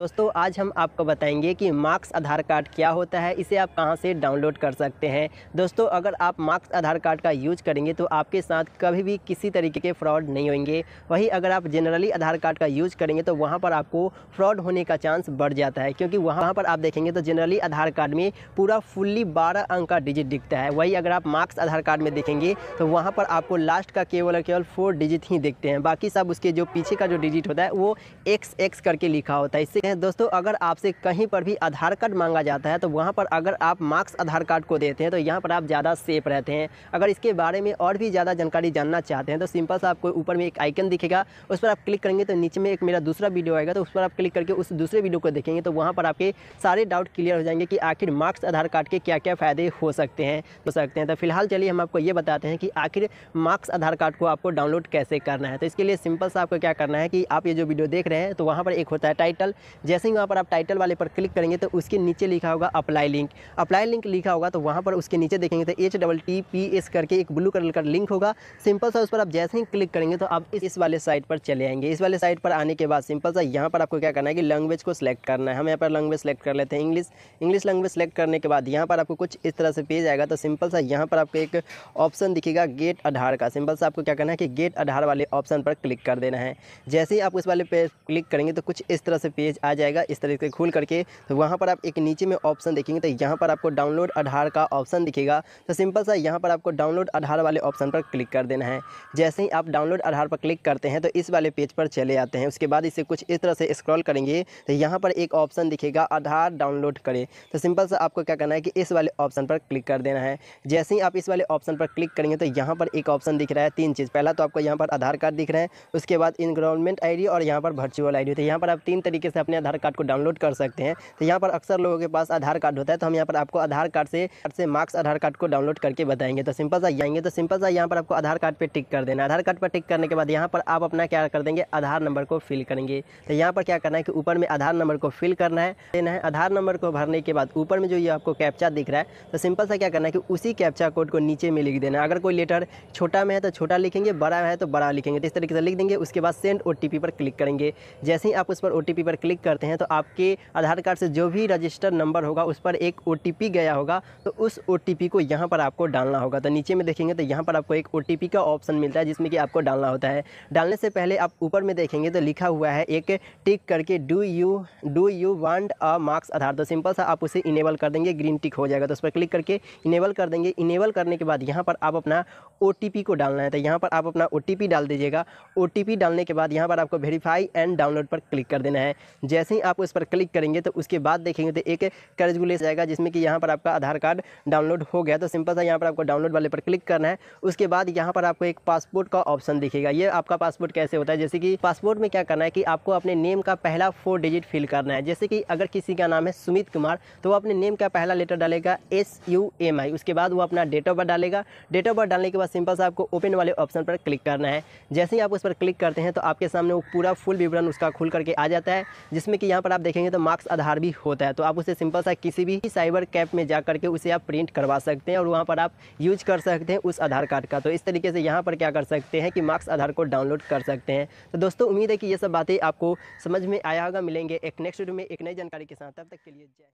दोस्तों आज हम आपको बताएंगे कि मार्क्स आधार कार्ड क्या होता है इसे आप कहां से डाउनलोड कर सकते हैं दोस्तों अगर आप मार्क्स आधार कार्ड का यूज करेंगे तो आपके साथ कभी भी किसी तरीके के फ्रॉड नहीं होंगे वहीं अगर आप जनरली आधार कार्ड का यूज करेंगे तो वहां पर आपको फ्रॉड होने का चांस बढ़ जाता है क्योंकि वहाँ पर आप देखेंगे तो जनरली आधार कार्ड में पूरा फुल्ली बारह अंक का डिजिट दिखता है वही अगर आप मार्क्स आधार कार्ड में देखेंगे तो वहाँ पर आपको लास्ट का केवल और केवल फोर डिजिट ही दिखते हैं बाकी सब उसके जो पीछे का जो डिजिट होता है वो एक्स एक्स करके लिखा होता है इससे हैं दोस्तों अगर आपसे कहीं पर भी आधार कार्ड मांगा जाता है तो वहाँ पर अगर आप मार्क्स आधार कार्ड को देते हैं तो यहाँ पर आप ज़्यादा सेफ रहते हैं अगर इसके बारे में और भी ज़्यादा जानकारी जानना चाहते हैं तो सिंपल सा आपको ऊपर में एक आइकन दिखेगा उस पर आप क्लिक करेंगे तो नीचे में एक मेरा दूसरा वीडियो आएगा तो उस पर आप क्लिक करके उस दूसरे वीडियो को देखेंगे तो वहाँ पर आपके सारे डाउट क्लियर हो जाएंगे कि आखिर मार्क्स आधार कार्ड के क्या क्या फ़ायदे हो सकते हैं हो सकते हैं तो फिलहाल चलिए हम आपको ये बताते हैं कि आखिर मार्क्स आधार कार्ड को आपको डाउनलोड कैसे करना है तो इसके लिए सिंपल सा आपको क्या करना है कि आप ये जो वीडियो देख रहे हैं तो वहाँ पर एक होता है टाइटल जैसे ही वहाँ पर आप टाइटल वाले पर क्लिक करेंगे तो उसके नीचे लिखा होगा अप्लाई लिंक अप्लाई लिंक लिखा होगा तो वहाँ पर उसके नीचे देखेंगे तो H double T P S करके एक ब्लू कलर का लिंक होगा सिंपल सा उस पर आप जैसे ही क्लिक करेंगे तो आप इस वाले साइट पर चले आएंगे इस वाले साइट पर आने के बाद सिंपल सा यहाँ पर आपको क्या करना है कि लैंग्वेज को सिलेक्ट करना है हम यहाँ पर लैंग्वेज सेलेक्ट कर लेते हैं इंग्लिश इंग्लिश लैंग्वेज सेलेक्ट करने के बाद यहाँ पर आपको कुछ इस तरह से पेज आएगा तो सिंपल सा यहाँ पर आपको एक ऑप्शन दिखेगा गेट आधार का सिंपल सा आपको क्या करना है कि गेट आधार वाले ऑप्शन पर क्लिक कर देना है जैसे ही आप उस वाले पेज क्लिक करेंगे तो कुछ इस तरह से पेज आ जाएगा इस तरीके से खुल करके तो वहाँ पर आप एक नीचे में ऑप्शन देखेंगे तो यहाँ पर आपको डाउनलोड आधार का ऑप्शन दिखेगा तो सिंपल सा यहाँ पर आपको डाउनलोड आधार वाले ऑप्शन पर क्लिक कर देना है जैसे ही आप डाउनलोड आधार पर क्लिक करते हैं तो इस वाले पेज पर चले आते हैं उसके बाद इसे कुछ इस तरह से स्क्रॉल करेंगे तो यहाँ पर एक ऑप्शन दिखेगा आधार डाउनलोड करें तो सिंपल सा आपको क्या करना है कि इस वाले ऑप्शन पर क्लिक कर देना है जैसे ही आप इस वाले ऑप्शन पर क्लिक करेंगे तो यहाँ पर एक ऑप्शन दिख रहा है तीन चीज़ पहला तो आपको यहाँ पर आधार कार्ड दिख रहा है उसके बाद इनग्रोलमेंट आई और यहाँ पर वर्चुअल आई तो यहाँ पर आप तीन तरीके से अपने अपने आधार कार्ड को डाउनलोड कर सकते हैं तो यहाँ पर अक्सर लोगों के पास आधार कार्ड होता है तो हम यहाँ पर आपको आधार कार्ड से से मार्क्स आधार कार्ड को डाउनलोड करके बताएंगे तो सिंपल सा जाएंगे तो सिंपल सा यहाँ पर आपको आधार कार्ड पर टिक कर देना आधार कार्ड पर टिक करने के बाद यहाँ पर आप अपना क्या कर देंगे आधार नंबर को फिल करेंगे तो यहाँ पर क्या करना है कि ऊपर में आधार नंबर को फिल करना है देना है आधार नंबर को भरने के बाद ऊपर में जो ये आपको कैप्चा दिख रहा है तो सिंपल सा क्या करना है कि उसी कैप्चा कोड को नीचे में लिख देना अगर कोई लेटर छोटा में है तो छोटा लिखेंगे बड़ा है तो बड़ा लिखेंगे तो इस तरीके से लिख देंगे उसके बाद सेंड ओ पर क्लिक करेंगे जैसे ही आप उस पर ओ पर क्लिक करते हैं तो आपके आधार कार्ड से जो भी रजिस्टर नंबर होगा उस पर एक ओ गया होगा तो उस ओ को यहाँ पर आपको डालना होगा तो नीचे में देखेंगे तो यहाँ पर आपको एक ओ का ऑप्शन मिलता है जिसमें कि आपको डालना होता है डालने से पहले आप ऊपर में देखेंगे तो लिखा हुआ है एक टिक करके do you do you want a masked Aadhaar तो सिंपल सा आप उसे इनेबल कर देंगे ग्रीन टिक हो जाएगा तो उस पर क्लिक करके इनेबल कर देंगे इनेबल करने के बाद यहाँ पर आप अपना ओ को डालना है तो यहाँ पर आप अपना ओ डाल दीजिएगा ओ डालने के बाद यहाँ पर आपको वेरीफाई एंड डाउनलोड पर क्लिक कर देना है जैसे ही आप उस पर क्लिक करेंगे तो उसके बाद देखेंगे तो एक कर्ज गुलेस जाएगा जिसमें कि यहाँ पर आपका आधार कार्ड डाउनलोड हो गया तो सिंपल सा यहाँ पर आपको डाउनलोड वाले पर क्लिक करना है उसके बाद यहाँ पर आपको एक पासपोर्ट का ऑप्शन दिखेगा ये आपका पासपोर्ट कैसे होता है जैसे कि पासपोर्ट में क्या करना है कि आपको अपने नेम का पहला फोर डिजिट फिल करना है जैसे कि अगर किसी का नाम है सुमित कुमार तो वो अपने नेम का पहला लेटर डालेगा एस यू एम आई उसके बाद वो अपना डेट ऑफ बर्थ डालेगा डेट ऑफ बर्थ डालने के बाद सिंपल सा आपको ओपन वाले ऑप्शन पर क्लिक करना है जैसे ही आप उस पर क्लिक करते हैं तो आपके सामने वो पूरा फुल विवरण उसका खुल करके आ जाता है जिस जिसमें कि यहाँ पर आप देखेंगे तो मार्क्स आधार भी होता है तो आप उसे सिंपल सा किसी भी साइबर कैप में जा करके उसे आप प्रिंट करवा सकते हैं और वहाँ पर आप यूज कर सकते हैं उस आधार कार्ड का तो इस तरीके से यहाँ पर क्या कर सकते हैं कि मार्क्स आधार को डाउनलोड कर सकते हैं तो दोस्तों उम्मीद है कि ये सब बातें आपको समझ में आया होगा मिलेंगे एक नेक्स्ट वीडियो में एक नई जानकारी के साथ तब तक के लिए जय